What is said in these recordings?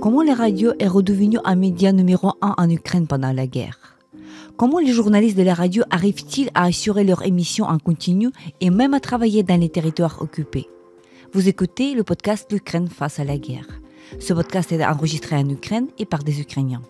Comment la radio est redevenue un média numéro un en Ukraine pendant la guerre Comment les journalistes de la radio arrivent-ils à assurer leur émission en continu et même à travailler dans les territoires occupés Vous écoutez le podcast L'Ukraine face à la guerre. Ce podcast est enregistré en Ukraine et par des Ukrainiens.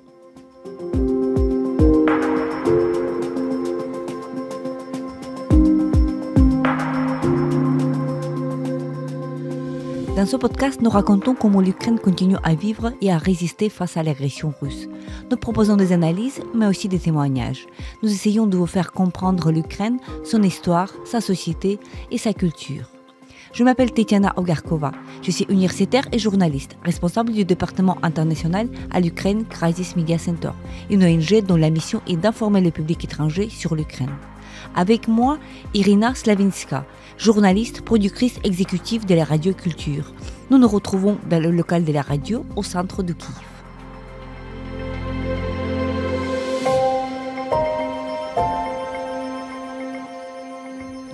Dans ce podcast, nous racontons comment l'Ukraine continue à vivre et à résister face à l'agression russe. Nous proposons des analyses, mais aussi des témoignages. Nous essayons de vous faire comprendre l'Ukraine, son histoire, sa société et sa culture. Je m'appelle Tetiana Ogarkova. Je suis universitaire et journaliste, responsable du département international à l'Ukraine Crisis Media Center, une ONG dont la mission est d'informer le public étranger sur l'Ukraine. Avec moi, Irina Slavinska, journaliste, productrice exécutive de la radio culture. Nous nous retrouvons dans le local de la radio au centre de Kiev.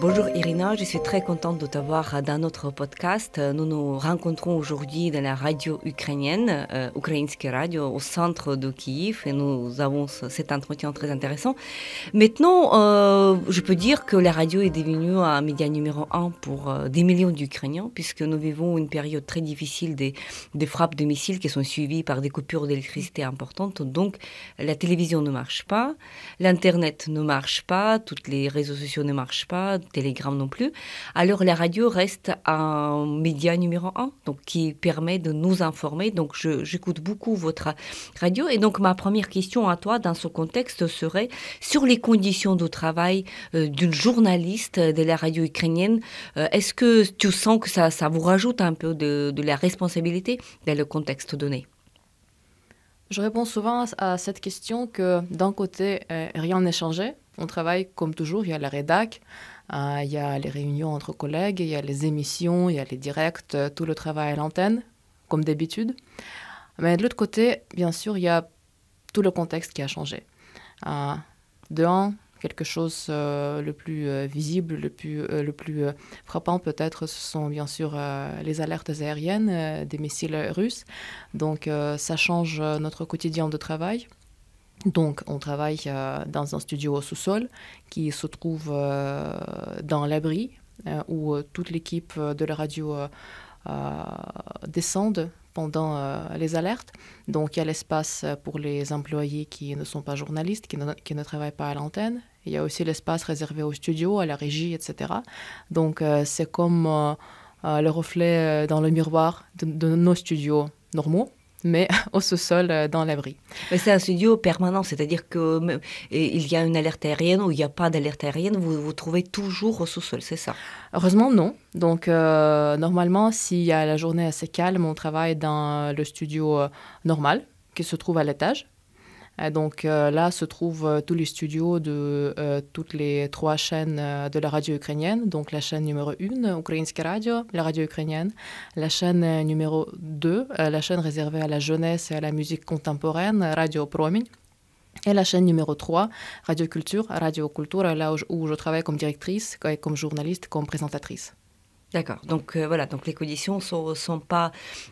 Bonjour Irina, je suis très contente de t'avoir dans notre podcast. Nous nous rencontrons aujourd'hui dans la radio ukrainienne, euh, Radio, au centre de Kiev, et nous avons cet entretien très intéressant. Maintenant, euh, je peux dire que la radio est devenue un média numéro un pour euh, des millions d'Ukrainiens, puisque nous vivons une période très difficile des, des frappes de missiles qui sont suivies par des coupures d'électricité importantes. Donc, la télévision ne marche pas, l'Internet ne marche pas, tous les réseaux sociaux ne marchent pas, Telegram non plus. Alors la radio reste un média numéro un, donc qui permet de nous informer. Donc j'écoute beaucoup votre radio. Et donc ma première question à toi dans ce contexte serait sur les conditions de travail euh, d'une journaliste de la radio ukrainienne. Euh, est-ce que tu sens que ça, ça vous rajoute un peu de, la responsabilité dans le contexte donné je réponds souvent à cette question que d'un côté, euh, rien n'est changé. On travaille comme toujours, il y a la rédac, euh, il y a les réunions entre collègues, il y a les émissions, il y a les directs, euh, tout le travail à l'antenne, comme d'habitude. Mais de l'autre côté, bien sûr, il y a tout le contexte qui a changé. Euh, de un, quelque chose le plus visible, le le plus frappant peut-être, ce sont bien sûr les alertes aériennes des missiles russes. Donc ça change notre quotidien de travail. Donc, on travaille euh, dans un studio au sous-sol qui se trouve euh, dans l'abri euh, où toute l'équipe de la radio descend pendant les alertes. Donc, il y a l'espace pour les employés qui ne sont pas journalistes, qui ne, travaillent pas à l'antenne. Il y a aussi l'espace réservé au studio, à la régie, etc. Donc, c'est comme le reflet dans le miroir de nos studios normaux mais au sous-sol euh, dans l'abri. C'est un studio permanent, c'est-à-dire qu'il euh, y a une alerte aérienne ou il n'y a pas d'alerte aérienne, vous vous trouvez toujours au sous-sol, c'est ça Heureusement, non. Donc, euh, s'il normalement, a la journée assez calme, on travaille dans le studio normal qui se trouve à l'étage. Euh, donc euh, là se trouvent euh, tous les studios de toutes les trois chaînes de la radio ukrainienne. Donc la chaîne numéro 1, Ukrainska Radio, la radio ukrainienne. La chaîne numéro 2, la chaîne réservée à la jeunesse et à la musique contemporaine, Radio Promin. Et la chaîne numéro 3, Radio Culture, Radio Culture, là où je travaille comme directrice, comme journaliste, comme présentatrice. D'accord. Donc euh, voilà, donc les conditions sont sont pas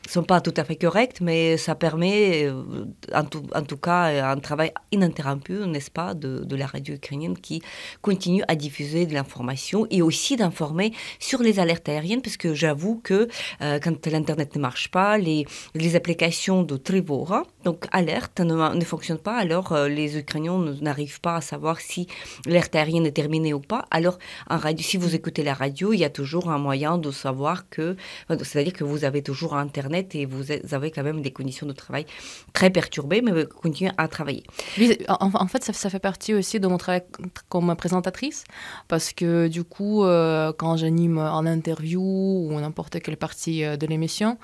sont pas tout à fait correctes, mais ça permet euh, en, tout, cas euh, un travail ininterrompu, n'est-ce pas, de, la radio ukrainienne qui continue à diffuser de l'information et aussi d'informer sur les alertes aériennes, puisque j'avoue que quand l'internet ne marche pas, les les applications de Trivora donc alerte ne, fonctionne pas, alors euh, les Ukrainiens n'arrivent pas à savoir si l'alerte aérienne est terminée ou pas. Alors radio, si vous écoutez la radio, il y a toujours un moyen de savoir que, euh, c'est-à-dire que vous avez toujours Internet et vous avez quand même des conditions de travail très perturbées, mais vous continuez à travailler. en, fait, ça, fait partie aussi de mon travail comme présentatrice, parce que du coup, euh, quand j'anime en interview ou n'importe quelle partie de l'émission,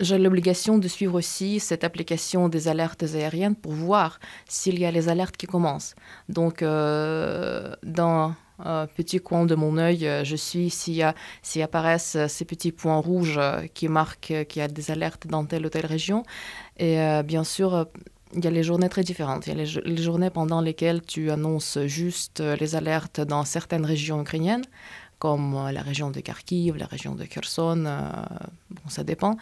j'ai l'obligation de suivre aussi cette application des alertes aériennes pour voir s'il y a les alertes qui commencent. Donc, euh, dans un euh, petit coin de mon œil, euh, je suis s'il apparaissent ces petits points rouges qui marquent qu'il y a des alertes dans telle ou telle région. Et bien sûr, il y a les journées très différentes. Il y a les journées pendant lesquelles tu annonces juste les alertes dans certaines régions ukrainiennes comme euh, la région de Kharkiv, la région de Kherson, euh, bon, ça dépend.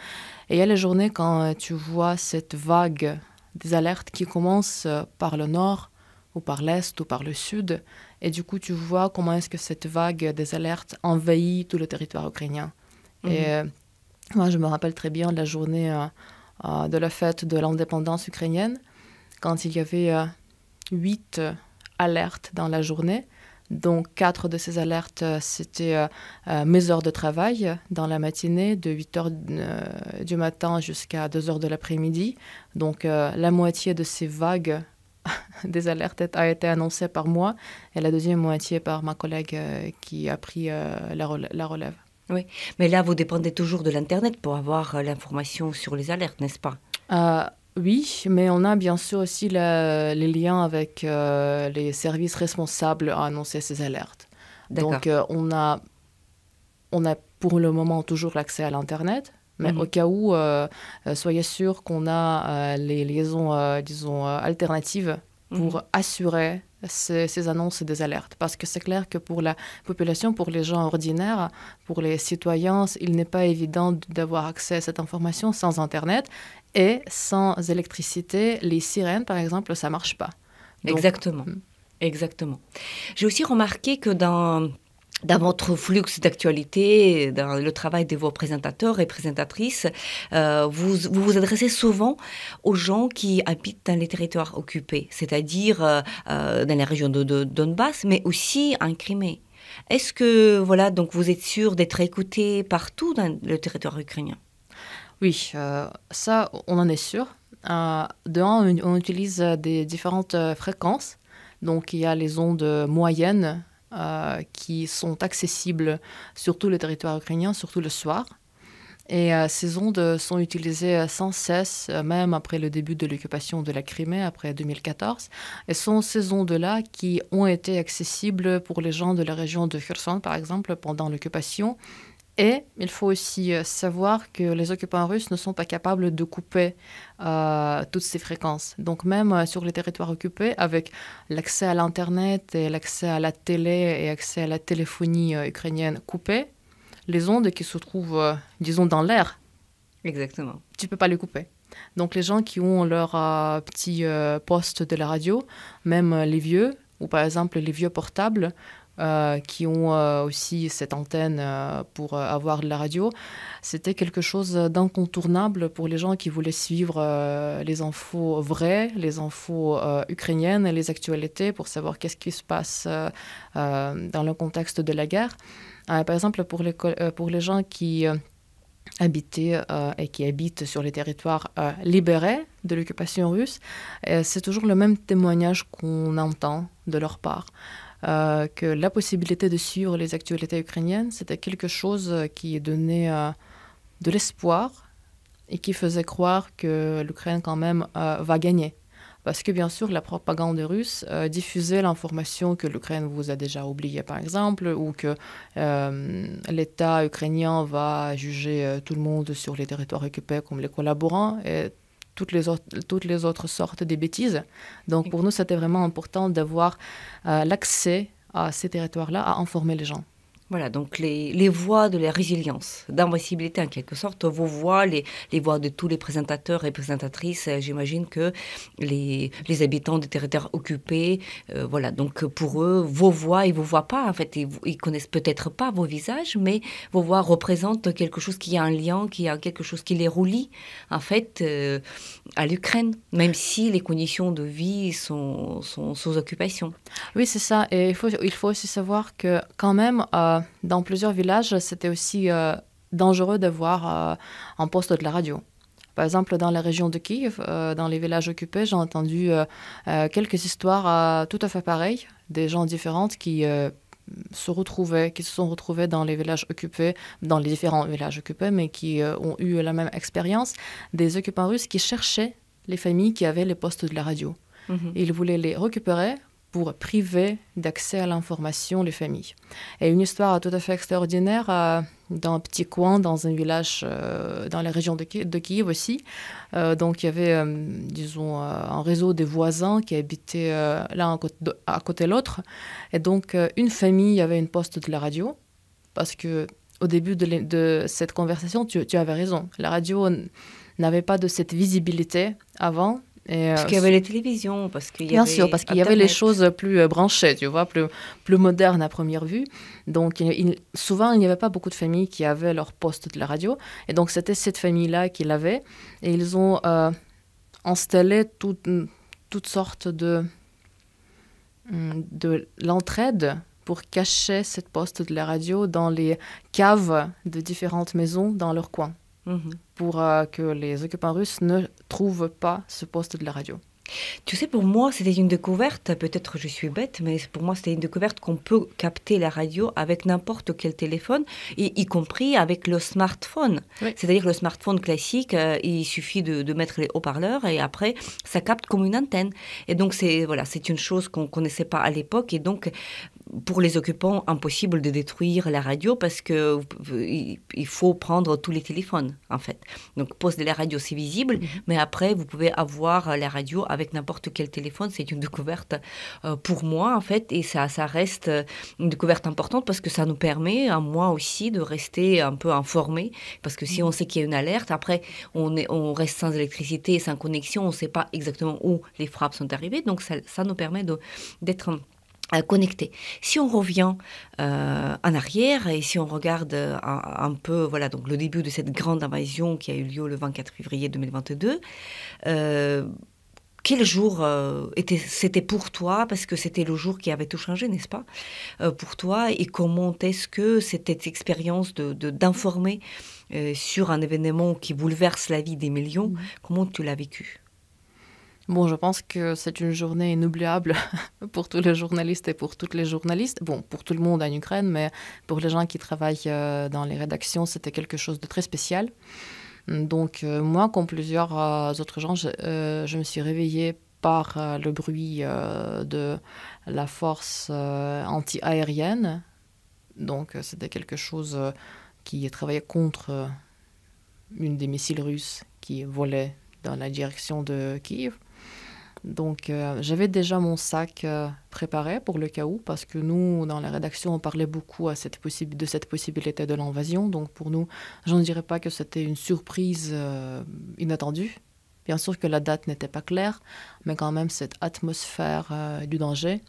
Et il y a les journées quand euh, tu vois cette vague des alertes qui commence par le nord ou par l'est ou par le sud. Et du coup, tu vois comment est-ce que cette vague des alertes envahit tout le territoire ukrainien. Et mhm. moi, je me rappelle très bien la journée de la fête de l'indépendance ukrainienne, quand il y avait huit alertes dans la journée. Donc, quatre de ces alertes, euh, c'était euh, euh, mes heures de travail dans la matinée, de 8 h du matin jusqu'à 2 heures de l'après-midi. Donc, la moitié de ces vagues des alertes a été annoncée par moi et la deuxième moitié par ma collègue qui a pris la, relève. Oui, mais là, vous dépendez toujours de l'Internet pour avoir l'information sur les alertes, n'est-ce pas oui, mais on a bien sûr aussi les liens avec euh, les services responsables à annoncer ces alertes. Donc euh, on, a, on a pour le moment toujours l'accès à l'Internet, mais mhm. au cas où, euh, soyez sûr qu'on a les liaisons, disons, alternatives pour mhm. assurer ces, annonces et des alertes. Parce que c'est clair que pour la population, pour les gens ordinaires, pour les citoyens, il n'est pas évident d'avoir accès à cette information sans Internet. Et sans électricité, les sirènes, par exemple, ça marche pas. Exactement. Hmm. Exactement. J'ai aussi remarqué que dans, votre flux d'actualité, dans le travail de vos présentateurs et présentatrices, euh, vous, vous, adressez souvent aux gens qui habitent dans les territoires occupés, c'est-à-dire euh, euh, dans la région de, Donbass, mais aussi en Crimée. Est-ce que voilà donc vous êtes sûr d'être écouté partout dans le territoire ukrainien oui, euh, ça, on en est sûr. Euh, de on utilise euh, des différentes fréquences. Donc, il y a les ondes moyennes qui sont accessibles sur tout le territoire ukrainien, surtout le soir. Et ces ondes sont utilisées sans cesse, même après le début de l'occupation de la Crimée, après 2014. Et ce sont ces ondes-là qui ont été accessibles pour les gens de la région de Kherson, par exemple, pendant l'occupation, et il faut aussi euh, savoir que les occupants russes ne sont pas capables de couper euh, toutes ces fréquences. Donc même euh, sur les territoires occupés, avec l'accès à l'Internet et l'accès à la télé et l'accès à la téléphonie ukrainienne coupée, les ondes qui se trouvent, disons, dans l'air. Exactement. Tu ne peux pas les couper. Donc les gens qui ont leur petit poste de la radio, même les vieux, ou par exemple les vieux portables, euh, qui ont euh, aussi cette antenne euh, pour avoir de la radio, c'était quelque chose d'incontournable pour les gens qui voulaient suivre les infos vraies, les infos ukrainiennes et les actualités pour savoir qu'est-ce qui se passe dans le contexte de la guerre. par exemple, pour les, pour les gens qui habitaient et qui habitent sur les territoires libérés de l'occupation russe, c'est toujours le même témoignage qu'on entend de leur part. Euh, que la possibilité de suivre les actualités ukrainiennes, c'était quelque chose euh, qui donnait euh, de l'espoir et qui faisait croire que l'Ukraine quand même va gagner. Parce que bien sûr, la propagande russe diffusait l'information que l'Ukraine vous a déjà oublié, par exemple, ou que l'État ukrainien va juger tout le monde sur les territoires occupés comme les collaborants. Et toutes les, autres, toutes les autres sortes de bêtises. Donc pour nous, c'était vraiment important d'avoir euh, l'accès à ces territoires-là, à informer les gens. Voilà, donc les, les, voix de la résilience, d'invincibilité en quelque sorte, vos voix, les, les voix de tous les présentateurs et présentatrices, euh, j'imagine que les, habitants des territoires occupés, euh, voilà, donc pour eux, vos voix, ils ne vous voient pas, en fait, ils, ils connaissent peut-être pas vos visages, mais vos voix représentent quelque chose qui a un lien, qui a quelque chose qui les relie, en fait, euh, à l'Ukraine, même si les conditions de vie sont, sous occupation. Oui, c'est ça, et il faut, il faut aussi savoir que quand même... Euh, dans plusieurs villages, c'était aussi euh, dangereux d'avoir euh, un poste de la radio. Par exemple, dans la région de Kiev, dans les villages occupés, j'ai entendu quelques histoires tout à fait pareilles, des gens différents qui se retrouvaient, qui se sont retrouvés dans les villages occupés, dans les différents villages occupés, mais qui ont eu la même expérience, des occupants russes qui cherchaient les familles qui avaient les postes de la radio. Mhm. Ils voulaient les récupérer pour priver d'accès à l'information les familles. Et une histoire tout à fait extraordinaire euh, dans un petit coin, dans un village, euh, dans la région de, de Kiev aussi. Euh, donc il y avait, disons, un réseau des voisins qui habitaient l'un à côté de l'autre. Et donc une famille avait une poste de la radio, parce que au début de, cette conversation, tu, tu avais raison. La radio n'avait pas de cette visibilité avant euh, parce qu'il y avait les télévisions, parce qu'il y Bien avait sûr, parce qu'il y avait les choses plus euh, branchées, tu vois, plus, plus modernes à première vue. Donc, souvent, il n'y avait pas beaucoup de familles qui avaient leur poste de la radio. Et donc, c'était cette famille-là qui l'avait. Et ils ont euh, installé mm, toutes sortes de, mm, de l'entraide pour cacher cette poste de la radio dans les caves de différentes maisons dans leur coin. Mhm. pour euh, que les occupants russes ne trouvent pas ce poste de la radio. Tu sais, pour moi, c'était une découverte. Peut-être je suis bête, mais pour moi, c'était une découverte qu'on peut capter la radio avec n'importe quel téléphone, y, compris avec le smartphone. C'est-à-dire le smartphone classique, euh, il suffit de, mettre les haut-parleurs et après, ça capte comme une antenne. Et donc, c'est voilà, c'est une chose qu'on ne connaissait pas à l'époque. Et donc, pour les occupants, impossible de détruire la radio parce que il faut prendre tous les téléphones, en fait. Donc, poste la radio, c'est visible, mhm. mais après, vous pouvez avoir la radio avec n'importe quel téléphone. C'est une découverte euh, pour moi, en fait, et ça, ça reste euh, une découverte importante parce que ça nous permet, à moi aussi, de rester un peu informé. Parce que si mhm. on sait qu'il y a une alerte, après, on, est, on reste sans électricité, sans connexion, on ne sait pas exactement où les frappes sont arrivées. Donc, ça, ça nous permet d'être euh, Connecté. Si on revient euh, en arrière et si on regarde euh, un, peu voilà donc le début de cette grande invasion qui a eu lieu le 24 février 2022, quel jour était, c'était pour toi Parce que c'était le jour qui avait tout changé, n'est-ce pas Pour toi, et comment est-ce que cette expérience de, d'informer sur un événement qui bouleverse la vie des millions, mmh. comment tu l'as vécu Bon, je pense que c'est une journée inoubliable pour tous les journalistes et pour toutes les journalistes. Bon, pour tout le monde en Ukraine, mais pour les gens qui travaillent euh, dans les rédactions, c'était quelque chose de très spécial. Donc, euh, moi, comme plusieurs euh, autres gens, je, me suis réveillée par le bruit de la force anti-aérienne. Donc, c'était quelque chose qui travaillait contre une des missiles russes qui volait dans la direction de Kiev. Donc euh, j'avais déjà mon sac euh, préparé pour le cas où, parce que nous, dans la rédaction, on parlait beaucoup de cette possibilité de l'invasion. Donc pour nous, je ne dirais pas que c'était une surprise euh, inattendue. Bien sûr que la date n'était pas claire, mais quand même cette atmosphère du danger,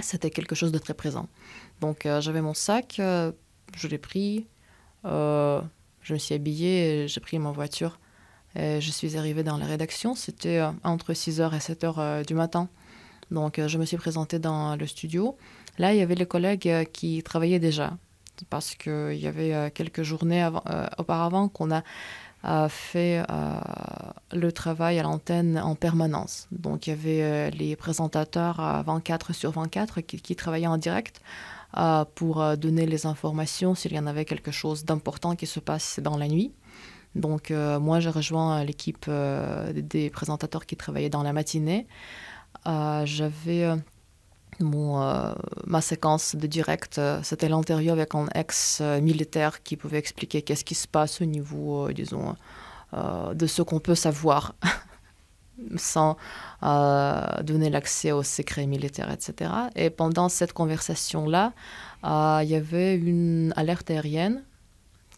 c'était quelque chose de très présent. Donc j'avais mon sac, je l'ai pris, je me suis habillée, j'ai pris ma voiture euh, je suis arrivée dans la rédaction, c'était euh, entre 6h et 7h euh, du matin. Donc, je me suis présentée dans le studio. Là, il y avait les collègues qui travaillaient déjà, parce qu'il y avait quelques journées auparavant qu'on a fait le travail à l'antenne en permanence. Donc, il y avait les présentateurs 24 sur 24 qui, qui travaillaient en direct pour donner les informations s'il y en avait quelque chose d'important qui se passe dans la nuit. Donc euh, moi, j'ai rejoint euh, l'équipe euh, des présentateurs qui travaillaient dans la matinée. J'avais mon, ma séquence de direct, c'était l'interview avec un ex-militaire qui pouvait expliquer qu'est-ce qui se passe au niveau, disons, de ce qu'on peut savoir sans donner l'accès aux secrets militaires, etc. Et pendant cette conversation-là, il y avait une alerte aérienne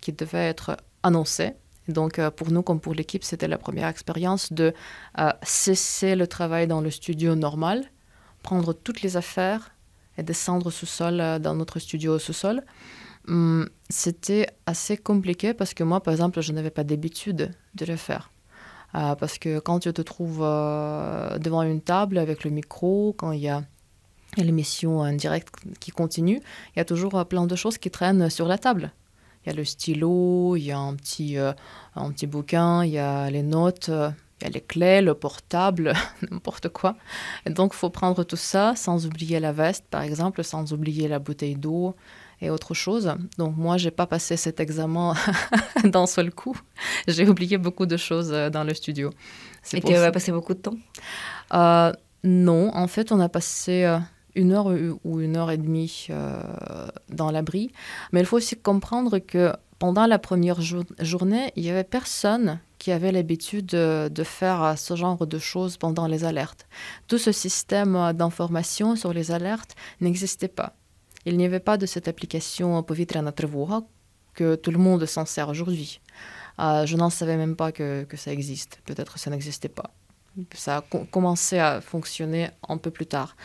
qui devait être annoncée donc euh, pour nous comme pour l'équipe, c'était la première expérience de euh, cesser le travail dans le studio normal, prendre toutes les affaires et descendre sous-sol euh, dans notre studio sous-sol. Hum, c'était assez compliqué parce que moi, par exemple, je n'avais pas d'habitude de le faire. parce que quand tu te trouves devant une table avec le micro, quand il y a l'émission en direct qui continue, il y a toujours plein de choses qui traînent sur la table il y a le stylo, il y a un petit, euh, un petit bouquin, il y a les notes, il y a les clés, le portable, n'importe quoi. donc, il faut prendre tout ça sans oublier la veste, par exemple, sans oublier la bouteille d'eau et autre chose. Donc, moi, j'ai pas passé cet examen d'un seul coup. J'ai oublié beaucoup de choses euh, dans le studio. Et tu as passé beaucoup de temps euh, Non, en fait, on a passé une heure ou une heure et demie euh, dans l'abri. Mais il faut aussi comprendre que pendant la première journée, il n'y avait personne qui avait l'habitude de, faire ce genre de choses pendant les alertes. Tout ce système d'information sur les alertes n'existait pas. Il n'y avait pas de cette application Povitrana que tout le monde s'en sert aujourd'hui. Euh, je n'en savais même pas que, que ça existe. Peut-être que ça n'existait pas ça a commencé à fonctionner un peu plus tard.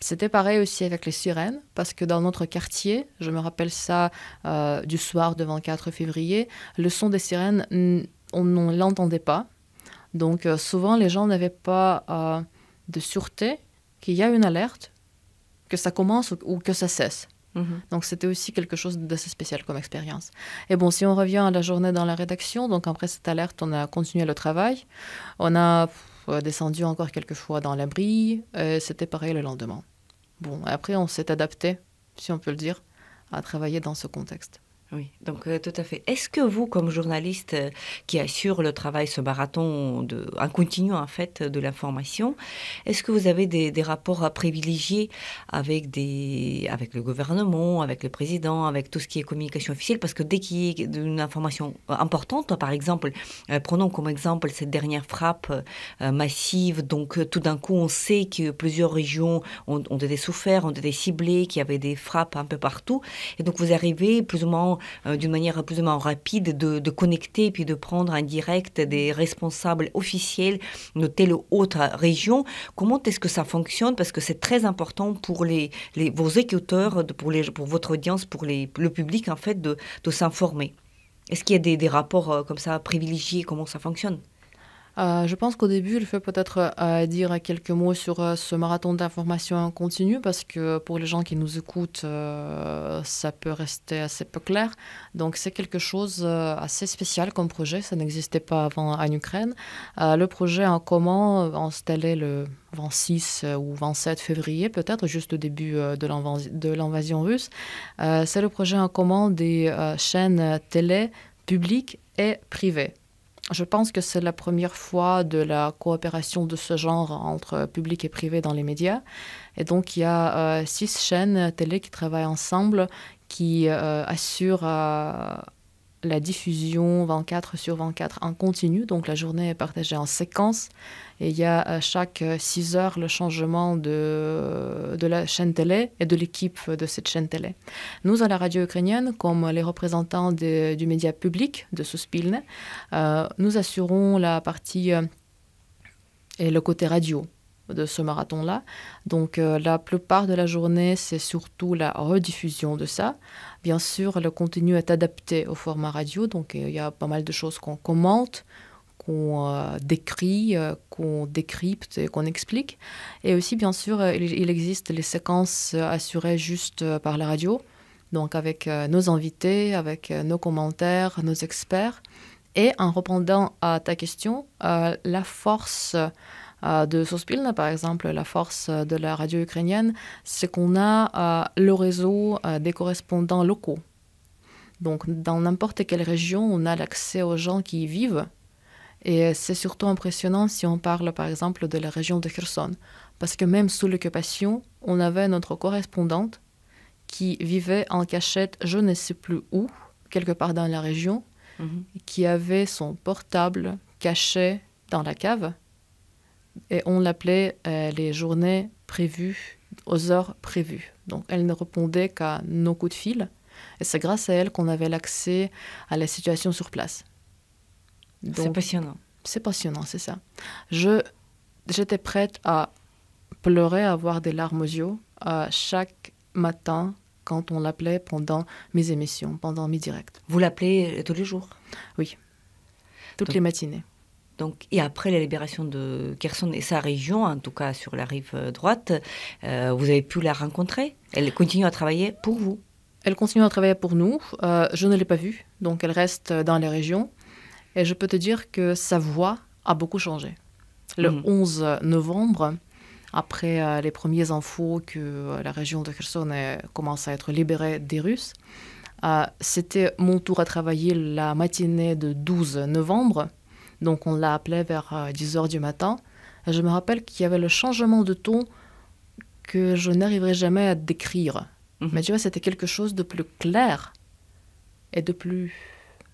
C'était pareil aussi avec les sirènes, parce que dans notre quartier, je me rappelle ça euh, du soir de 24 février, le son des sirènes, on ne l'entendait pas. Donc euh, souvent, les gens n'avaient pas euh, de sûreté qu'il y a une alerte, que ça commence ou que ça cesse. Mhm. Donc c'était aussi quelque chose d'assez spécial comme expérience. Et bon, si on revient à la journée dans la rédaction, donc après cette alerte, on a continué le travail. On a descendu encore quelques fois dans l'abri. Euh, c'était pareil le lendemain. Bon, après, on s'est adapté, si on peut le dire, à travailler dans ce contexte. Oui, donc euh, tout à fait. Est-ce que vous, comme journaliste euh, qui assure le travail, ce marathon de, en continu en fait de l'information, est-ce que vous avez des, des, rapports à privilégier avec, des, avec le gouvernement, avec le président, avec tout ce qui est communication officielle Parce que dès qu'il y a une information euh, importante, par exemple, prenons comme exemple cette dernière frappe massive, donc tout d'un coup on sait que plusieurs régions ont, ont été souffertes, ont été ciblées, qu'il y avait des frappes un peu partout, et donc vous arrivez plus ou moins euh, d'une manière plus ou moins rapide de, connecter et puis de prendre en direct des responsables officiels de telle ou autre région. Comment est-ce que ça fonctionne Parce que c'est très important pour vos écouteurs, pour, votre audience, pour le public en fait, de, s'informer. Est-ce qu'il y a des, des rapports euh, comme ça privilégiés Comment ça fonctionne euh, je pense qu'au début, il faut peut-être euh, dire quelques mots sur euh, ce marathon d'information continu, parce que pour les gens qui nous écoutent, ça peut rester assez peu clair. Donc c'est quelque chose assez spécial comme projet. Ça n'existait pas avant en Ukraine. le projet en commun installé le 26 ou 27 février, peut-être juste au début de l'invasion russe, c'est le projet en commun des chaînes télé publiques et privées je pense que c'est la première fois de la coopération de ce genre entre public et privé dans les médias. Et donc, il y a euh, six chaînes télé qui travaillent ensemble, qui euh, assurent euh, la diffusion 24 sur 24 en continu. Donc la journée est partagée en séquences et il y a à euh, chaque 6 euh, heures le changement de, euh, de la chaîne télé et de l'équipe de cette chaîne télé. Nous, à la radio ukrainienne, comme les représentants du média public de Souspilne, nous assurons la partie et le côté radio de ce marathon-là. Donc euh, la plupart de la journée, c'est surtout la rediffusion de ça. Bien sûr, le contenu est adapté au format radio, donc euh, il y a pas mal de choses qu'on commente, qu'on euh, décrit, qu'on décrypte et qu'on explique. Et aussi, bien sûr, il, il existe les séquences assurées juste par la radio, donc avec nos invités, avec nos commentaires, nos experts. Et en répondant à ta question, la force euh, de Sospilna, par exemple, la force euh, de la radio ukrainienne, c'est qu'on a euh, le réseau des correspondants locaux. Donc, dans n'importe quelle région, on a l'accès aux gens qui y vivent. Et c'est surtout impressionnant si on parle, par exemple, de la région de Kherson. Parce que même sous l'occupation, on avait notre correspondante qui vivait en cachette, je ne sais plus où, quelque part dans la région, mhm. qui avait son portable caché dans la cave et on l'appelait euh, les journées prévues aux heures prévues. Donc elle ne répondait qu'à nos coups de fil et c'est grâce à elle qu'on avait l'accès à la situation sur place. C'est passionnant. C'est passionnant, c'est ça. Je j'étais prête à pleurer, à avoir des larmes aux yeux euh, chaque matin quand on l'appelait pendant mes émissions, pendant mes directs. Vous l'appelez euh, tous les jours Oui, toutes les matinées. Donc, et après la libération de Kherson et sa région, en tout cas sur la rive droite, euh, vous avez pu la rencontrer. Elle continue à travailler pour vous. Elle continue à travailler pour nous. Euh, je ne l'ai pas vue, donc elle reste dans les régions. Et je peux te dire que sa voix a beaucoup changé. Le 11 mhm. novembre, après euh, les premiers infos que la région de Kherson commence à être libérée des Russes, c'était mon tour à travailler la matinée de 12 novembre donc on l'a appelé vers 10 euh, h du matin. je me rappelle qu'il y avait le changement de ton que je n'arriverai jamais à décrire. Mhm. Mais tu vois, c'était quelque chose de plus clair et de plus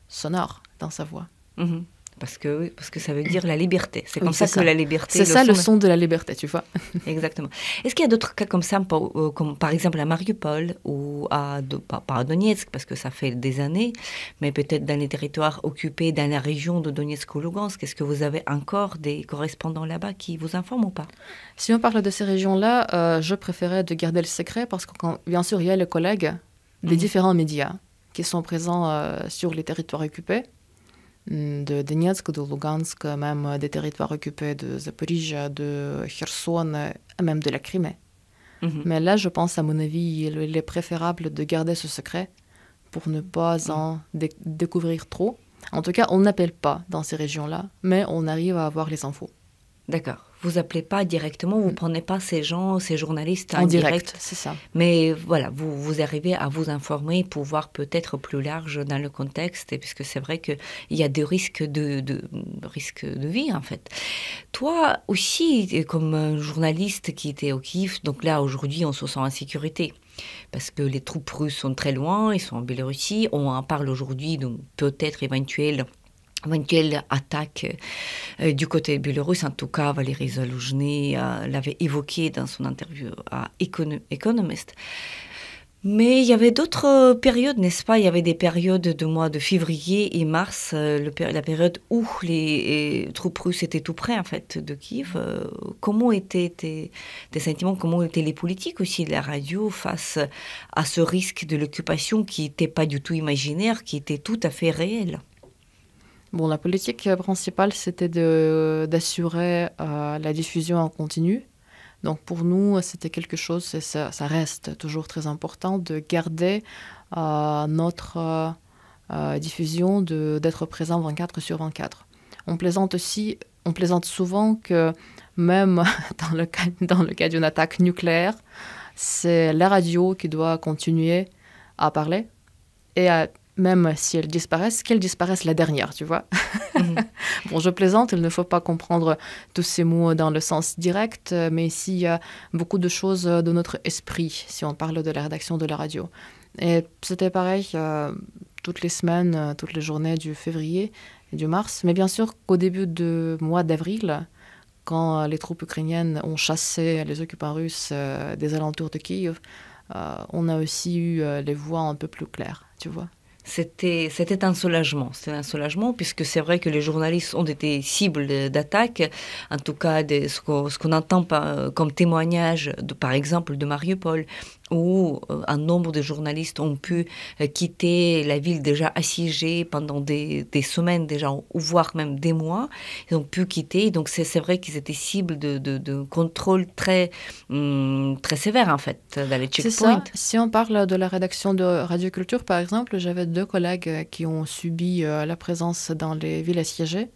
sonore dans sa voix. Mhm parce que, parce que ça veut dire la liberté. C'est comme ça, que la liberté. C'est ça le son de la liberté, tu vois. Exactement. Est-ce qu'il y a d'autres cas comme ça, euh, comme par exemple à Mariupol ou à, pas, à Donetsk, parce que ça fait des années, mais peut-être dans les territoires occupés, dans la région de Donetsk ou Lugansk, est-ce que vous avez encore des correspondants là-bas qui vous informent ou pas Si on parle de ces régions-là, euh, je préférais de garder le secret parce que, bien sûr, il y a les collègues des mhm. différents médias qui sont présents euh, sur les territoires occupés de Donetsk, de Lugansk, même des territoires occupés de Zaporizhia, de Kherson, même de la Crimée. Mais là, je pense, à mon avis, il est préférable de garder ce secret pour ne pas en découvrir trop. En tout cas, on n'appelle pas dans ces régions-là, mais on arrive à avoir les infos. D'accord vous appelez pas directement, vous mm. prenez pas ces gens, ces journalistes en, direct. c'est ça. Mais voilà, vous, vous arrivez à vous informer pour voir peut-être plus large dans le contexte, et puisque c'est vrai qu'il y a des risques de, de, risques de vie, en fait. Toi aussi, comme journaliste qui était au Kif, donc là, aujourd'hui, on se sent en sécurité parce que les troupes russes sont très loin, ils sont en Biélorussie, on en parle aujourd'hui, donc peut-être éventuel quelle attaque euh, du côté biélorusse. En tout cas, Valérie Zaloujny euh, l'avait évoqué dans son interview à Economist. Mais il y avait d'autres périodes, n'est-ce pas Il y avait des périodes de mois de février et mars, euh, le, la période où les, troupes russes étaient tout près, en fait, de Kiev. comment étaient tes, sentiments, comment étaient les politiques aussi, la radio, face à ce risque de l'occupation qui n'était pas du tout imaginaire, qui était tout à fait réel Bon, la politique principale, c'était d'assurer euh, la diffusion en continu. Donc pour nous, c'était quelque chose, et ça, reste toujours très important, de garder euh, notre euh, diffusion, d'être présent 24 sur 24. On plaisante aussi, on plaisante souvent que même dans le cas, dans le cas d'une attaque nucléaire, c'est la radio qui doit continuer à parler et à même si elles disparaissent, qu'elles disparaissent la dernière, tu vois. Mhm. bon, je plaisante, il ne faut pas comprendre tous ces mots dans le sens direct, euh, mais il y a beaucoup de choses de notre esprit, si on parle de la rédaction de la radio. Et c'était pareil euh, toutes les semaines, euh, toutes les journées du février et du mars, mais bien sûr qu'au début du mois d'avril, quand les troupes ukrainiennes ont chassé les occupants russes des alentours de Kiev, on a aussi eu les voix un peu plus claires, tu vois c'était, c'était un soulagement. C'était un soulagement puisque c'est vrai que les journalistes ont été cibles d'attaques, en tout cas de, ce qu'on, entend comme témoignage, par exemple, de Mario Paul, où euh, un nombre de journalistes ont pu euh, quitter la ville déjà assiégée pendant des, des semaines déjà, ou voire même des mois. Ils ont pu quitter. Donc c'est vrai qu'ils étaient cibles de, de, contrôle très, hum, très sévère en fait dans les checkpoints. Si on parle de la rédaction de Radio Culture par exemple, j'avais deux collègues euh, qui ont subi la présence dans les villes assiégées.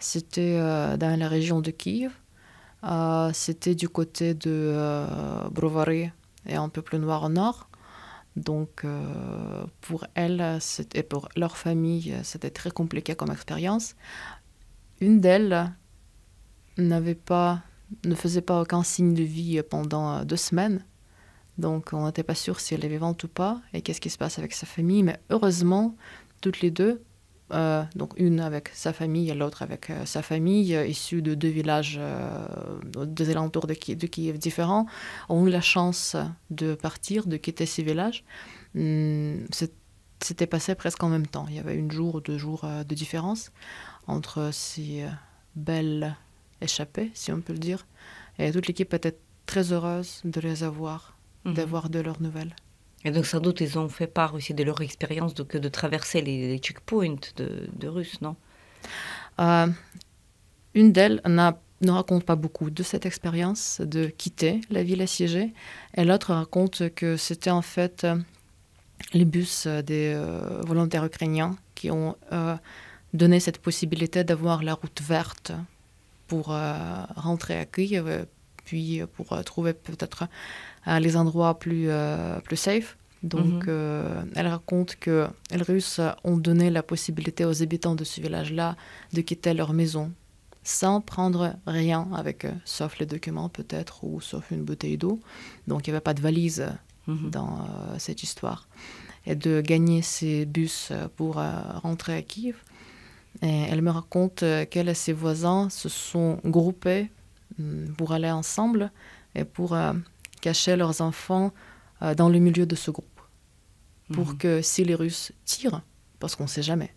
C'était dans la région de Kiev. C'était du côté de Brovary et un peuple noir au nord. Donc, euh, pour elles et pour leur famille, c'était très compliqué comme expérience. Une d'elles n'avait pas, ne faisait pas aucun signe de vie pendant euh, deux semaines. Donc, on n'était pas sûr si elle est vivante ou pas et qu'est-ce qui se passe avec sa famille. Mais heureusement, toutes les deux, euh, donc une avec sa famille et l'autre avec euh, sa famille, euh, issue de deux villages des alentours de, Kiev différents, ont eu la chance de partir, de quitter ces villages. Hum, c'était passé presque en même temps. Il y avait une jour ou deux jours de différence entre ces belles échappées, si on peut le dire. Et toute l'équipe était très heureuse de les avoir, mhm. d'avoir de leurs nouvelles. Et donc sans doute ils ont fait part aussi de leur expérience de, que de traverser les, checkpoints de, Russes, non euh, Une d'elles ne raconte pas beaucoup de cette expérience de quitter la ville assiégée, et l'autre raconte que c'était en fait euh, les bus des euh, volontaires ukrainiens qui ont donné cette possibilité d'avoir la route verte pour rentrer à Kiev, puis pour trouver peut-être les endroits plus, euh, plus safe. Donc, mhm. euh, elle raconte que les Russes ont donné la possibilité aux habitants de ce village-là de quitter leur maison sans prendre rien avec sauf les documents peut-être ou sauf une bouteille d'eau. Donc il n'y avait pas de valise mhm. dans euh, cette histoire. Et de gagner ces bus pour rentrer à Kiev. Et elle me raconte qu'elle et ses voisins se sont groupés mm, pour aller ensemble et pour cachaient leurs enfants euh, dans le milieu de ce groupe. Pour mhm. que si les Russes tirent, parce qu'on ne sait jamais,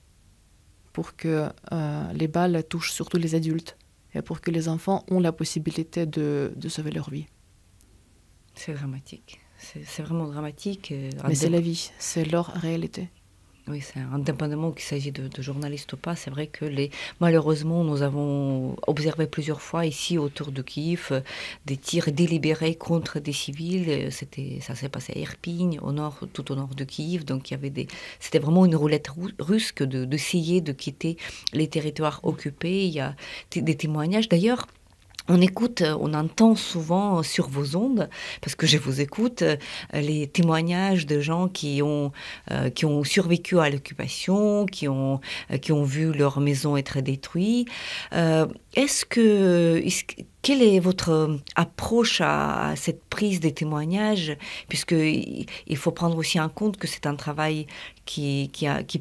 pour que euh, les balles touchent surtout les adultes et pour que les enfants ont la possibilité de, de sauver leur vie. C'est dramatique. C'est vraiment dramatique. Euh, Mais c'est la vie, c'est leur réalité. Oui, c'est indépendamment qu'il s'agit de, journalistes ou pas, c'est vrai que les, malheureusement, nous avons observé plusieurs fois ici autour de Kiev euh, des tirs délibérés contre des civils. Euh, c'était, ça s'est passé à Irpigne, au nord, tout au nord de Kiev. Donc il y avait des, c'était vraiment une roulette russe que d'essayer de, de, quitter les territoires occupés. Il y a des témoignages d'ailleurs on écoute, euh, on entend souvent euh, sur vos ondes, parce que je vous écoute, euh, les témoignages de gens qui ont, qui ont survécu à l'occupation, qui ont, qui ont vu leur maison être détruite. est-ce que, quelle est votre approche à, cette prise des témoignages Puisque il faut prendre aussi en compte que c'est un travail qui,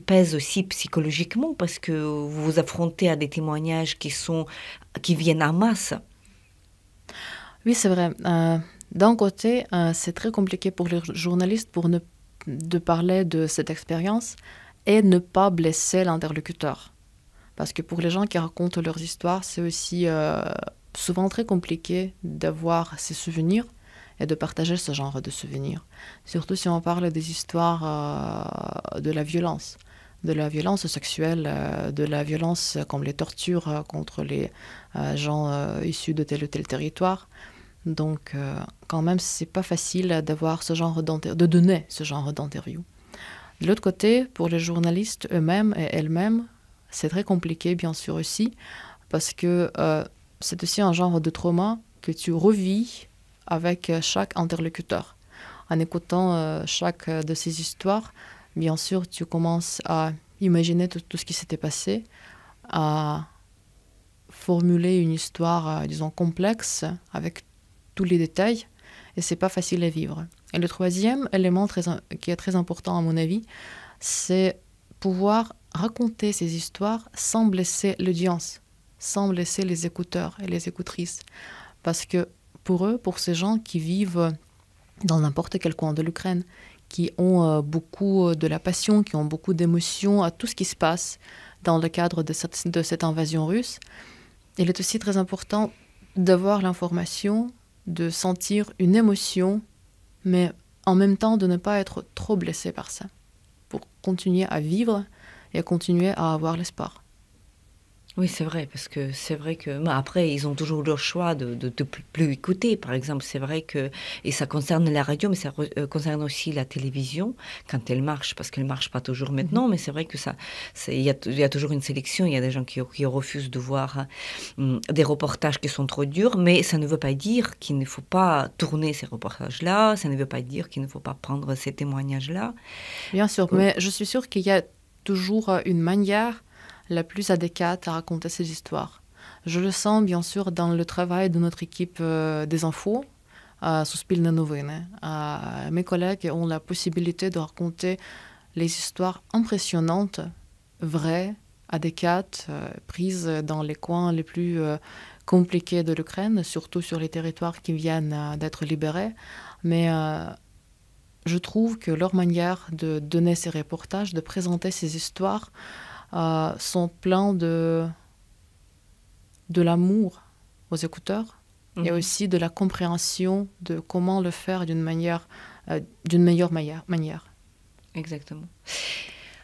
pèse aussi psychologiquement, parce que vous vous affrontez à des témoignages qui sont qui viennent en masse. Oui, c'est vrai. Euh, d'un côté, euh, c'est très compliqué pour les journalistes pour ne, de parler de cette expérience et ne pas blesser l'interlocuteur. Parce que pour les gens qui racontent leurs histoires, c'est aussi euh, souvent très compliqué d'avoir ces souvenirs et de partager ce genre de souvenirs. Surtout si on parle des histoires de la violence, de la violence sexuelle, de la violence comme les tortures contre les gens issus de tel ou tel territoire. Donc, euh, quand même, c'est pas facile d'avoir ce genre de donner ce genre d'interview. De l'autre côté, pour les journalistes eux-mêmes et elles-mêmes, c'est très compliqué, bien sûr, aussi, parce que euh, c'est aussi un genre de trauma que tu revis avec euh, chaque interlocuteur. En écoutant chaque de ces histoires, bien sûr, tu commences à imaginer tout, tout ce qui s'était passé, à formuler une histoire, disons, complexe, avec tous les détails et c'est pas facile à vivre. Et le troisième élément très, qui est très important à mon avis, c'est pouvoir raconter ces histoires sans blesser l'audience, sans blesser les écouteurs et les écoutrices. Parce que pour eux, pour ces gens qui vivent dans n'importe quel coin de l'Ukraine, qui ont euh, beaucoup euh, de la passion, qui ont beaucoup d'émotions à tout ce qui se passe dans le cadre de cette, de cette invasion russe, il est aussi très important d'avoir l'information de sentir une émotion, mais en même temps de ne pas être trop blessé par ça, pour continuer à vivre et continuer à avoir l'espoir. Oui, c'est vrai, parce que c'est vrai que. après, ils ont toujours leur choix de ne plus, écouter, par exemple. C'est vrai que. Et ça concerne la radio, mais ça euh, concerne aussi la télévision, quand elle marche, parce qu'elle ne marche pas toujours mhm. maintenant, mais c'est vrai que ça. Il y, a, toujours une sélection, il y a des gens qui, refusent de voir hein, mm, des reportages qui sont trop durs, mais ça ne veut pas dire qu'il ne faut pas tourner ces reportages-là, ça ne veut pas dire qu'il ne faut pas prendre ces témoignages-là. Bien sûr, euh, mais je suis sûre qu'il y a toujours euh, une manière la plus adéquate à raconter ces histoires. Je le sens bien sûr dans le travail de notre équipe euh, des infos, sous Suspilne Novine. mes collègues ont la possibilité de raconter les histoires impressionnantes, vraies, adéquates, euh, prises dans les coins les plus euh, compliqués de l'Ukraine, surtout sur les territoires qui viennent d'être libérés. Mais je trouve que leur manière de donner ces reportages, de présenter ces histoires, euh, sont pleins de, l'amour aux écouteurs et mhm. aussi de la compréhension de comment le faire d'une euh, d'une meilleure manière. Exactement.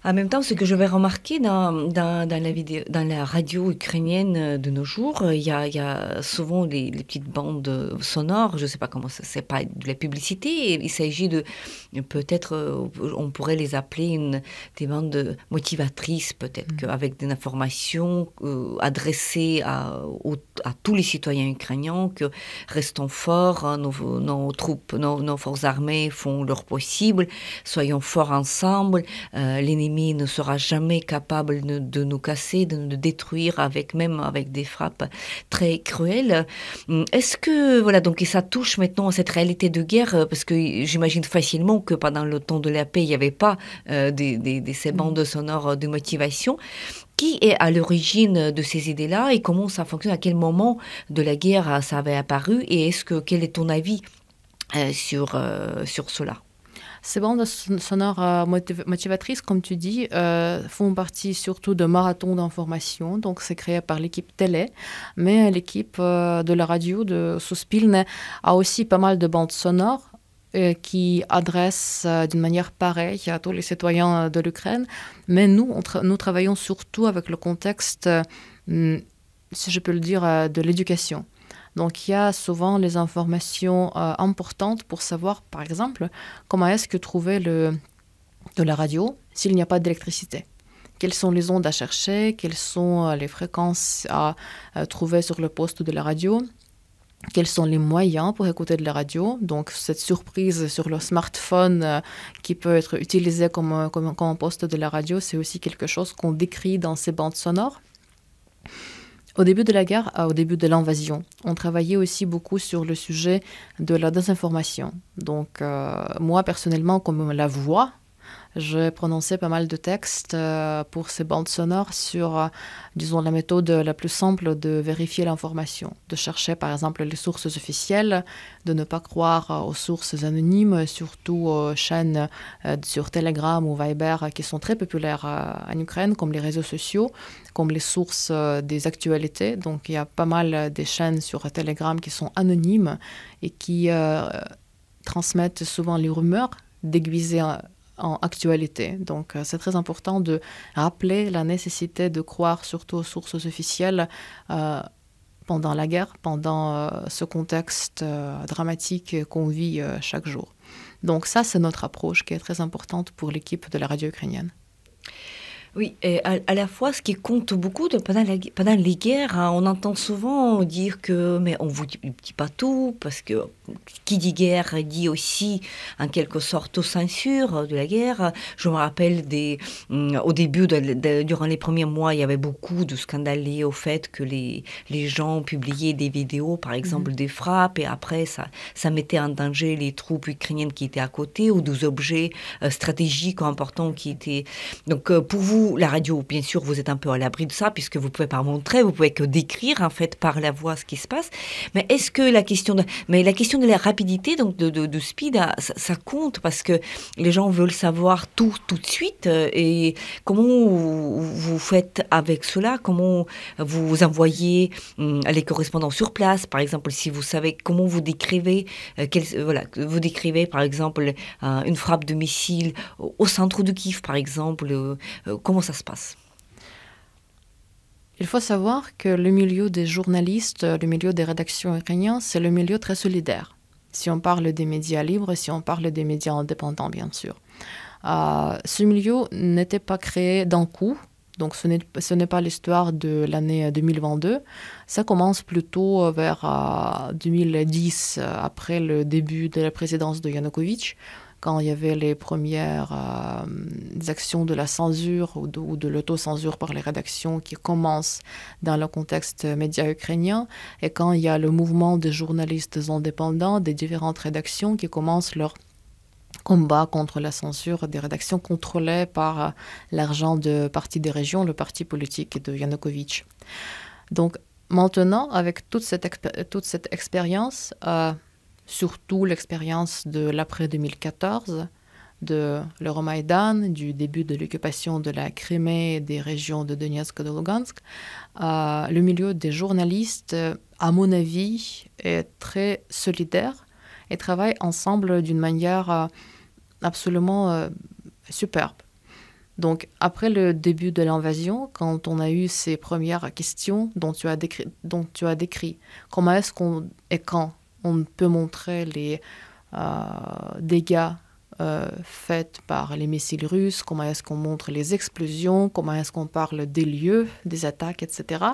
En même temps, ce que je vais remarquer dans, la, vidéo, dans la radio ukrainienne euh, de nos jours, euh, il y a, souvent les, petites bandes euh, sonores, je ne sais pas comment ça, c'est pas de la publicité, il s'agit de, peut-être, on pourrait les appeler une, des bandes motivatrices, peut-être, mm. avec des informations adressées à, à, tous les citoyens ukrainiens, que restons forts, hein, nos, troupes, nos, forces armées font leur possible, soyons forts ensemble, l'ennemi ne sera jamais capable de, nous casser, de nous détruire avec même avec des frappes très cruelles. Hum, est-ce que voilà donc ça touche maintenant à cette réalité de guerre euh, parce que j'imagine facilement que pendant le temps de la paix il n'y avait pas euh, ces mm. bandes sonores de motivation. Qui est à l'origine de ces idées-là et comment ça fonctionne À quel moment de la guerre euh, ça avait apparu Et est-ce que quel est ton avis sur sur cela ces bandes sonores euh, motivatrices, comme tu dis, euh, font partie surtout de marathons d'information. Donc, c'est créé par l'équipe télé, mais l'équipe euh, de la radio de Souspilne, a aussi pas mal de bandes sonores qui adressent d'une manière pareille à tous les citoyens de l'Ukraine. Mais nous, nous travaillons surtout avec le contexte, hum, si je peux le dire, de l'éducation. Donc il y a souvent les informations euh, importantes pour savoir, par exemple, comment est-ce que trouver le, de la radio s'il n'y a pas d'électricité. Quelles sont les ondes à chercher, quelles sont euh, les fréquences à, euh, trouver sur le poste de la radio, quels sont les moyens pour écouter de la radio. Donc, cette surprise sur le smartphone qui peut être utilisé comme, comme, comme poste de la radio, c'est aussi quelque chose qu'on décrit dans ces bandes sonores. Au début de la guerre, ah, au début de l'invasion, on travaillait aussi beaucoup sur le sujet de la désinformation. Donc euh, moi personnellement, comme la voix j'ai prononcé pas mal de textes euh, pour ces bandes sonores sur, euh, disons, la méthode la plus simple de vérifier l'information, de chercher par exemple les sources officielles, de ne pas croire euh, aux sources anonymes, surtout aux chaînes sur Telegram ou Viber qui sont très populaires en Ukraine, comme les réseaux sociaux, comme les sources des actualités. Donc il y a pas mal des chaînes sur Telegram qui sont anonymes et qui transmettent souvent les rumeurs déguisées en actualité. Donc euh, c'est très important de rappeler la nécessité de croire surtout aux sources officielles euh, pendant la guerre, pendant euh, ce contexte dramatique qu'on vit chaque jour. Donc ça, c'est notre approche qui est très importante pour l'équipe de la radio ukrainienne. Oui, et à, la fois, ce qui compte beaucoup pendant, pendant, les guerres, hein, on entend souvent dire que, mais on ne vous dit, pas tout, parce que qui dit guerre dit aussi, en quelque sorte, aux censure de la guerre. Je me rappelle des, mm, au début, durant les premiers mois, il y avait beaucoup de scandales liés au fait que les, les gens publiaient des vidéos, par mhm. exemple, des frappes, et après, ça, ça mettait en danger les troupes ukrainiennes qui étaient à côté, ou des objets euh, stratégiques importants qui étaient. Donc, euh, pour vous, la radio, bien sûr, vous êtes un peu à l'abri de ça, puisque vous pouvez pas montrer, vous pouvez que décrire, en fait, par la voix ce qui se passe. Mais est-ce que la question de, mais la question de la rapidité, donc de, speed, hein, ça, compte, parce que les gens veulent savoir tout, tout de suite. Euh, et comment vous faites avec cela? Comment vous envoyez hum, les correspondants sur place, par exemple, si vous savez comment vous décrivez, euh, euh, vous décrivez, par exemple, une frappe de missile au centre de Kiev, par exemple, comment Comment ça se passe il faut savoir que le milieu des journalistes, le milieu des rédactions ukrainiennes, c'est le milieu très solidaire. Si on parle des médias libres, si on parle des médias indépendants, bien sûr. Euh, ce milieu n'était pas créé d'un coup, donc ce n'est pas l'histoire de l'année 2022. Ça commence plutôt euh, vers 2010, euh, après le début de la présidence de Yanukovych, quand il y avait les premières euh, actions de la censure ou de, l'auto-censure l'autocensure par les rédactions qui commencent dans le contexte média ukrainien, et quand il y a le mouvement des journalistes indépendants des différentes rédactions qui commencent leur combat contre la censure des rédactions contrôlées par euh, l'argent de parti des régions, le parti politique de Yanukovych. Donc maintenant, avec toute cette, toute cette expérience, euh, surtout l'expérience de l'après 2014, de l'Euromaïdan, du début de l'occupation de la Crimée et des régions de Donetsk et de Lugansk, euh, le milieu des journalistes, à mon avis, est très solidaire et travaille ensemble d'une manière euh, absolument euh, superbe. Donc, après le début de l'invasion, quand on a eu ces premières questions dont tu as décrit, dont tu as décrit comment est-ce qu'on et quand on peut montrer les euh, dégâts euh, faits par les missiles russes, comment est-ce qu'on montre les explosions, comment est-ce qu'on parle des lieux, des attaques, etc.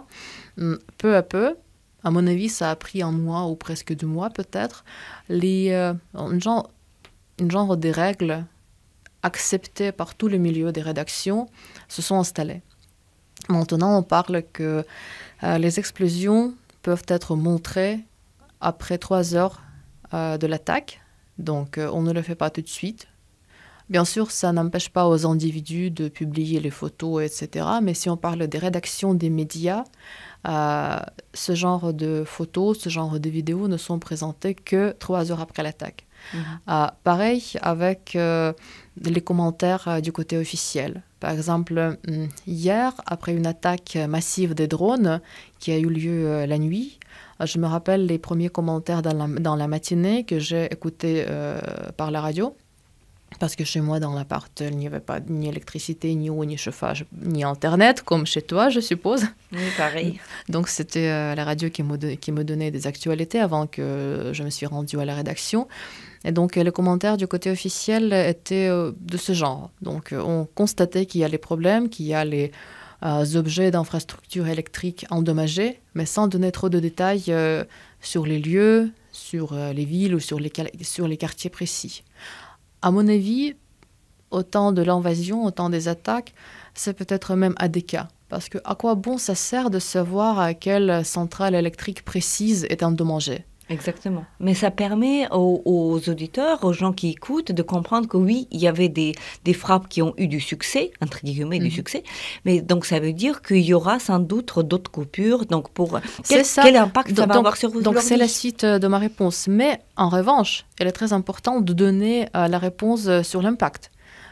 Hum, peu à peu, à mon avis, ça a pris un mois ou presque deux mois peut-être, les, euh, un, genre, de des règles acceptées par tous les milieux des rédactions se sont installées. Maintenant, on parle que les explosions peuvent être montrées après trois heures euh, de l'attaque. Donc euh, on ne le fait pas tout de suite. Bien sûr, ça n'empêche pas aux individus de publier les photos, etc. Mais si on parle des rédactions des médias, euh, ce genre de photos, ce genre de vidéos ne sont présentées que trois heures après l'attaque. Mm-hmm. pareil avec les commentaires du côté officiel. Par exemple, hier, après une attaque massive des drones qui a eu lieu la nuit, euh, je me rappelle les premiers commentaires dans la, matinée que j'ai écoutés euh, par la radio. Parce que chez moi, dans l'appart, il n'y avait pas ni électricité, ni eau, ni chauffage, ni Internet, comme chez toi, je suppose. Oui, pareil. Donc, c'était euh, la radio qui me, qui me donnait des actualités avant que je me suis rendue à la rédaction. Et donc, les commentaires du côté officiel étaient de ce genre. Donc, on constatait qu'il y a les problèmes, qu'il y a les euh, objets d'infrastructures électriques endommagés, mais sans donner trop de détails euh, sur les lieux, sur euh, les villes ou sur les, quartiers précis. À mon avis, autant de l'invasion, autant des attaques, c'est peut-être même adéquat. Parce que à quoi bon ça sert de savoir à quelle centrale électrique précise est endommagée Exactement. Mais ça permet aux, auditeurs, aux gens qui écoutent, de comprendre que oui, il y avait des, des frappes qui ont eu du succès, entre guillemets, du mhm. succès. Mais donc, ça veut dire qu'il y aura sans doute d'autres coupures. Donc, pour quel, impact ça va avoir sur vous Donc, c'est la suite euh, de ma réponse. Mais en revanche, elle est très important de donner euh, la réponse euh, sur l'impact.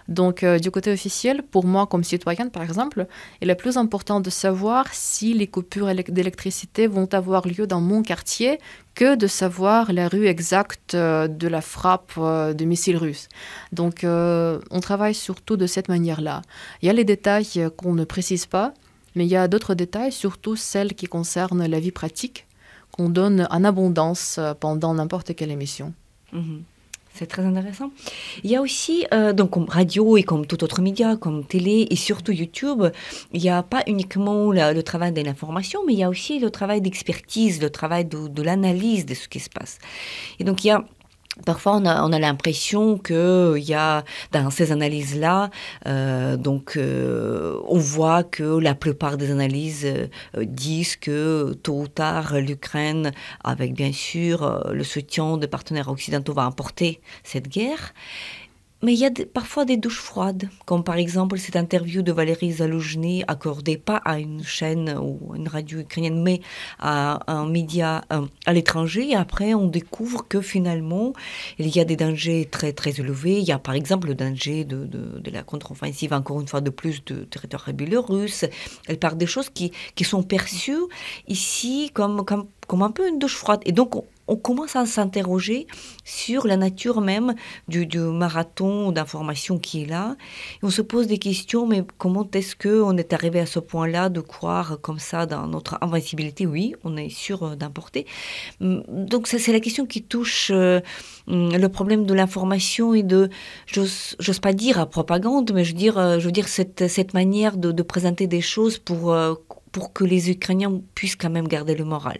Donc, euh, du côté officiel, pour moi, comme citoyenne, par exemple, il est plus important de savoir si les coupures d'électricité vont avoir lieu dans mon quartier que de savoir la rue exacte euh, de la frappe euh, de missiles russes. Donc, on travaille surtout de cette manière-là. Il y a les détails qu'on ne précise pas, mais il y a d'autres détails, surtout celles qui concernent la vie pratique, qu'on donne en abondance pendant n'importe quelle émission. Mhm. C'est très intéressant. Il y a aussi, euh, donc comme radio et comme tout autre média, comme télé et surtout YouTube, il n'y a pas uniquement le travail de l'information, mais il y a aussi le travail d'expertise, le travail de, de l'analyse de ce qui se passe. Et donc il y a Parfois, on a, l'impression que euh, il y a dans ces analyses-là, euh, donc euh, on voit que la plupart des analyses disent que tôt ou tard, l'Ukraine, avec bien sûr le soutien des partenaires occidentaux, va emporter cette guerre. Mais il y a parfois des douches froides, comme par exemple cette interview de Valérie Zaloujny accordée pas à une chaîne ou une radio ukrainienne, mais à un média euh, à l'étranger. Et après, on découvre que finalement, il y a des dangers très très élevés. Il y a par exemple le danger de, la contre-offensive, encore une fois de plus, de territoire russe. Elle parle des choses qui, sont perçues ici comme, comme un peu une douche froide. Et donc, on commence à s'interroger sur la nature même du, marathon d'information qui est là. on se pose des questions, mais comment est-ce qu'on est arrivé à ce point-là de croire comme ça dans notre invincibilité Oui, on est sûr d'importer. Hum, donc c'est la question qui touche euh, le problème de l'information et de, j'ose, n'ose pas dire à propagande, mais je veux dire, euh, je veux dire cette, manière de, présenter des choses pour... Euh, pour que les Ukrainiens puissent quand même garder le moral.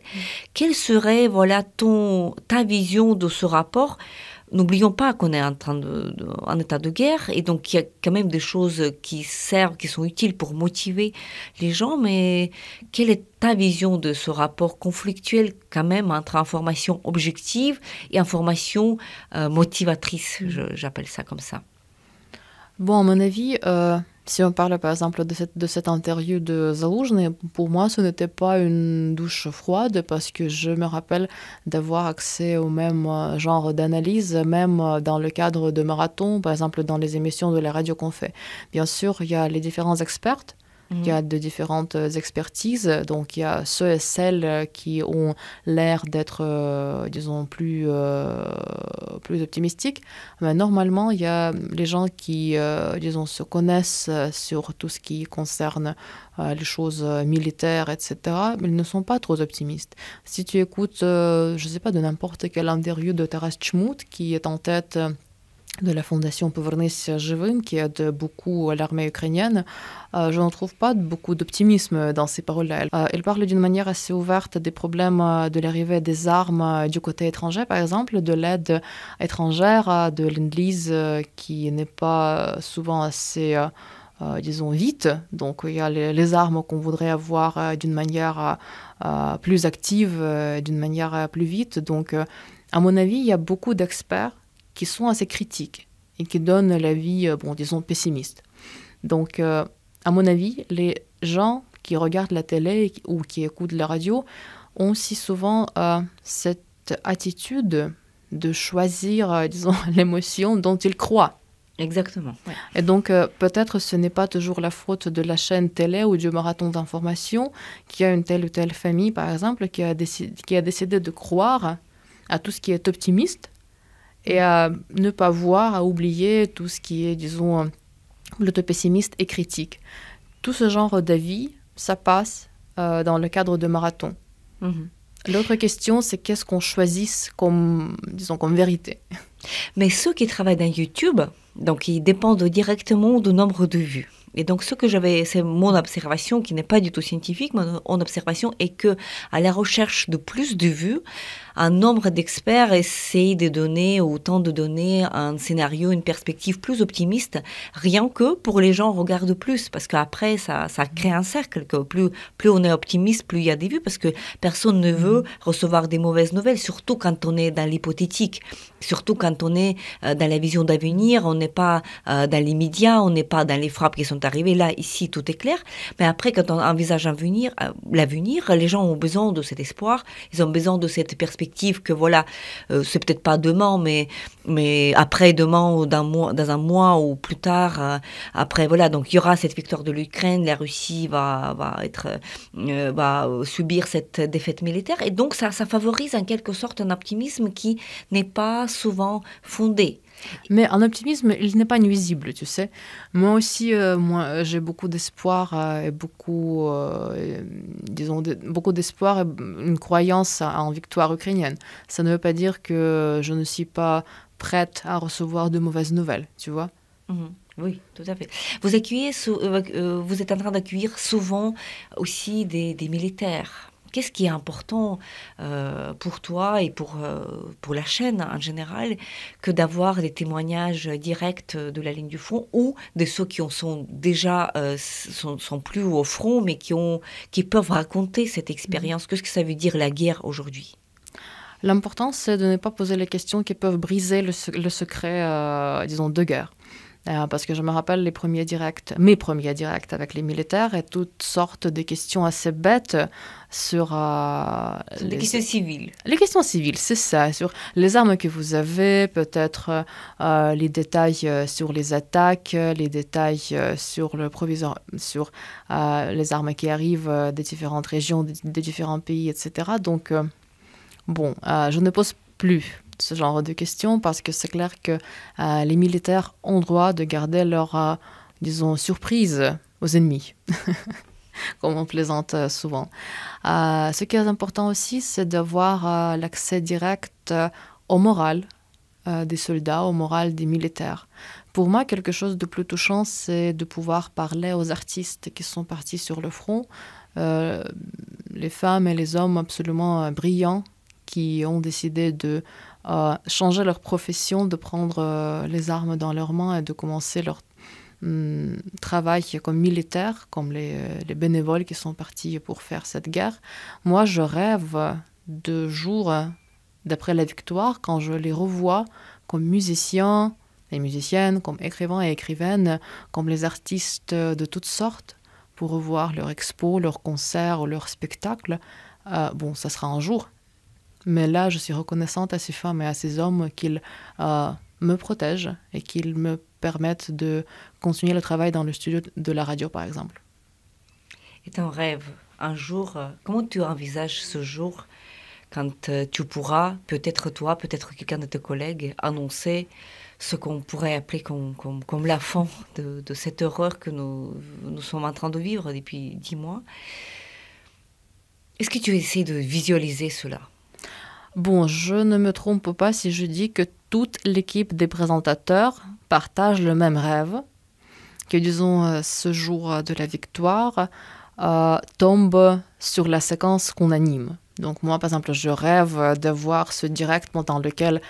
Quelle serait voilà ton ta vision de ce rapport N'oublions pas qu'on est en, train de, en état de guerre et donc il y a quand même des choses qui servent, qui sont utiles pour motiver les gens. Mais quelle est ta vision de ce rapport conflictuel quand même entre information objective et information euh, motivatrice J'appelle ça comme ça. Bon, à mon avis, euh, si on parle par exemple de cette, interview de Zaloujny, pour moi ce n'était pas une douche froide parce que je me rappelle d'avoir accès au même euh, genre d'analyse, même euh, dans le cadre de Marathon, par exemple dans les émissions de la radio qu'on fait. Bien sûr, il y a les différents experts, Mhm. Il y a de différentes euh, expertises. Donc, il y a ceux et celles euh, qui ont l'air d'être, euh, disons, plus, plus optimistiques. Mais normalement, il y a les gens qui, disons, se connaissent sur tout ce qui concerne les choses militaires, etc. Mais ils ne sont pas trop optimistes. Si tu écoutes, je ne sais pas, de n'importe quel interview de Taras Chmout, qui est en tête de la fondation Povernis Jevin, qui aide beaucoup l'armée ukrainienne, euh, je n'en trouve pas beaucoup d'optimisme dans ces paroles-là. Euh, elle parle d'une manière assez ouverte des problèmes euh, de l'arrivée des armes du côté étranger, par exemple, de l'aide étrangère, de l'Église qui n'est pas souvent assez... disons, vite. Donc, il y a les, armes qu'on voudrait avoir d'une manière plus active, d'une manière plus vite. Donc, à mon avis, il y a beaucoup d'experts qui sont assez critiques et qui donnent l'avis, euh, bon, disons, pessimiste. Donc, euh, à mon avis, les gens qui regardent la télé ou qui écoutent la radio ont si souvent euh, cette attitude de choisir, disons, l'émotion dont ils croient. Exactement. Et donc, peut-être ce n'est pas toujours la faute de la chaîne télé ou du marathon d'information qui a une telle ou telle famille, par exemple, qui a, qui a décidé de croire à tout ce qui est optimiste et à ne pas voir, à oublier tout ce qui est, disons, euh, l'autopessimiste et critique. Tout ce genre d'avis, ça passe euh, dans le cadre de marathon. Mhm. L'autre question, c'est qu'est-ce qu'on choisisse comme, disons, comme vérité. Mais ceux qui travaillent dans YouTube, donc ils dépendent directement du nombre de vues. Et donc, ce que j'avais, c'est mon observation qui n'est pas du tout scientifique, mon observation est que à la recherche de plus de vues, un nombre d'experts essayent de donner autant de donner un scénario, une perspective plus optimiste, rien que pour les gens regardent plus, parce qu'après ça, ça crée un cercle. Que plus, plus on est optimiste, plus il y a des vues, parce que personne ne veut mm. recevoir des mauvaises nouvelles, surtout quand on est dans l'hypothétique, surtout quand on est euh, dans la vision d'avenir, on n'est pas euh, dans l'immédiat, on n'est pas dans les frappes qui sont arrivées. Là, ici, tout est clair. Mais après, quand on envisage euh, l'avenir, les gens ont besoin de cet espoir, ils ont besoin de cette perspective que voilà, euh, c'est peut-être pas demain, mais, mais après-demain ou dans, mois, dans un mois ou plus tard, euh, après, voilà, donc il y aura cette victoire de l'Ukraine, la Russie va, va, être, euh, va subir cette défaite militaire. Et donc ça, ça favorise en quelque sorte un optimisme qui n'est pas souvent fondé. Mais en optimisme, il n'est pas nuisible, tu sais. Moi aussi, euh, moi, j'ai beaucoup d'espoir euh, et beaucoup, euh, disons, beaucoup d'espoir et une croyance en victoire ukrainienne. Ça ne veut pas dire que je ne suis pas prête à recevoir de mauvaises nouvelles, tu vois. Mmh. Oui, tout à fait. Vous, êtes en train d'accueillir souvent aussi des militaires. Qu'est-ce qui est important euh, pour toi et pour, euh, pour la chaîne en général que d'avoir des témoignages directs de la ligne du front ou de ceux qui sont déjà, euh, sont, plus au front, mais qui, ont, qui peuvent raconter cette expérience mhm. Qu'est-ce que ça veut dire la guerre aujourd'hui L'important, c'est de ne pas poser les questions qui peuvent briser le, le secret, disons, de guerre. Euh, parce que je me rappelle les premiers directs, mes premiers directs avec les militaires et toutes sortes de questions assez bêtes sur... Euh, les, questions civiles. Les questions civiles, c'est ça, sur les armes que vous avez, peut-être euh, les détails sur les attaques, les détails sur le sur les armes qui arrivent des différentes régions, des différents pays, etc. Donc, bon, je ne pose plus ce genre de questions parce que c'est clair que euh, les militaires ont droit de garder leur, euh, disons, surprise aux ennemis. comme on plaisante euh, souvent. ce qui est important aussi, c'est d'avoir l'accès direct au moral des soldats, au moral des militaires. Pour moi, quelque chose de plus touchant, c'est de pouvoir parler aux artistes qui sont partis sur le front, les femmes et les hommes absolument brillants qui ont décidé de changer leur profession, de prendre euh, les armes dans leurs mains et de commencer leur hmm, travail comme militaires, comme euh, les, bénévoles qui sont partis pour faire cette guerre. Moi, je rêve de jours euh, d'après la victoire, quand je les revois comme musiciens et musiciennes, comme écrivains et écrivaines, comme les artistes de toutes sortes, pour revoir leur expo, leurs concerts, leurs spectacles. Euh, bon, ça sera un jour, mais là, je suis reconnaissante à ces femmes et à ces hommes qu'ils euh, me protègent et qu'ils me permettent de continuer le travail dans le studio de la radio, par exemple. Et un rêve, un jour, euh, comment tu envisages ce jour quand euh, tu pourras, peut-être toi, peut-être quelqu'un de tes collègues, annoncer ce qu'on pourrait appeler comme, la fin de, cette horreur que nous, nous sommes en train de vivre depuis dix mois. Est-ce que tu essaies de visualiser cela Bon, je ne me trompe pas si je dis que toute l'équipe des présentateurs partage le même rêve, que disons euh, ce jour de la victoire euh, tombe sur la séquence qu'on anime. Donc moi, par exemple, je rêve d'avoir ce direct pendant lequel,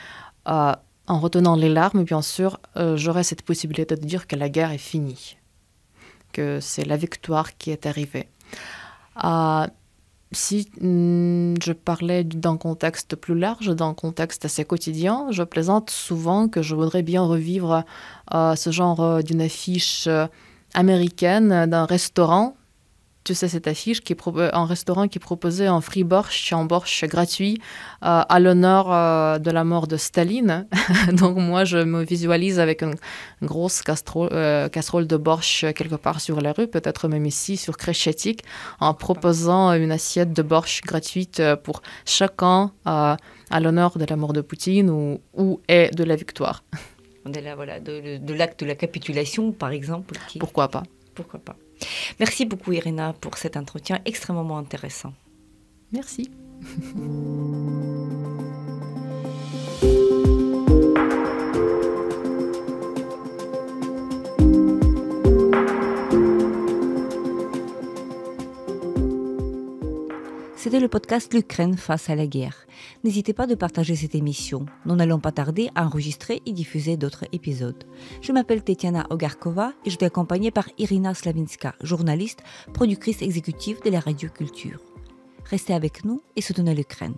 euh, en retenant les larmes, bien sûr, j'aurais j'aurai cette possibilité de dire que la guerre est finie, que c'est la victoire qui est arrivée si mm, je parlais d'un contexte plus large, d'un contexte assez quotidien, je plaisante souvent que je voudrais bien revivre euh, ce genre euh, d'une affiche euh, américaine d'un restaurant tu sais, cette affiche qui euh, un restaurant qui proposait un free borscht, un borscht gratuit euh, à l'honneur euh, de la mort de Staline. Donc moi, je me visualise avec une, grosse casserole de borscht quelque part sur la rue, peut-être même ici sur Créchetique, en proposant une assiette de borscht gratuite pour chacun à l'honneur de la mort de Poutine ou, est de la victoire. On là, voilà, de, l'acte de la capitulation, par exemple. Pourquoi pas Pourquoi pas Merci beaucoup Irina pour cet entretien extrêmement intéressant. Merci. C'était le podcast L'Ukraine face à la guerre. N'hésitez pas de partager cette émission. Nous n'allons pas tarder à enregistrer et diffuser d'autres épisodes. Je m'appelle Tetiana Ogarkova et je suis accompagnée par Irina Slavinska, journaliste, productrice exécutive de la Radio Culture. Restez avec nous et soutenez l'Ukraine.